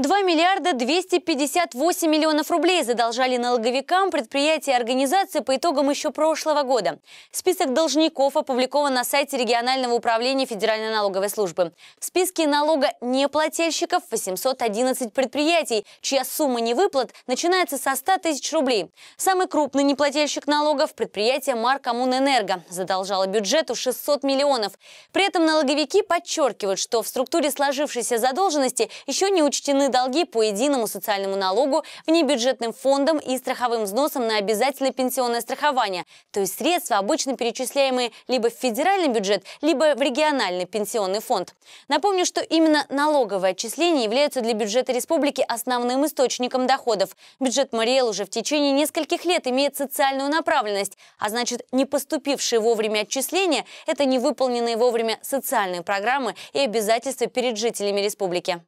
2 миллиарда 258 миллионов рублей задолжали налоговикам предприятия и организации по итогам еще прошлого года. Список должников опубликован на сайте регионального управления Федеральной налоговой службы. В списке налогонеплательщиков 811 предприятий, чья сумма невыплат начинается со 100 тысяч рублей. Самый крупный неплательщик налогов – предприятие Маркоммунэнерго. Задолжало бюджету 600 миллионов. При этом налоговики подчеркивают, что в структуре сложившейся задолженности еще не учтены выплачены долги по единому социальному налогу, внебюджетным фондам и страховым взносам на обязательное пенсионное страхование, то есть средства, обычно перечисляемые либо в федеральный бюджет, либо в региональный пенсионный фонд. Напомню, что именно налоговые отчисления являются для бюджета республики основным источником доходов. Бюджет Мариэл уже в течение нескольких лет имеет социальную направленность, а значит, не поступившие вовремя отчисления – это невыполненные вовремя социальные программы и обязательства перед жителями республики.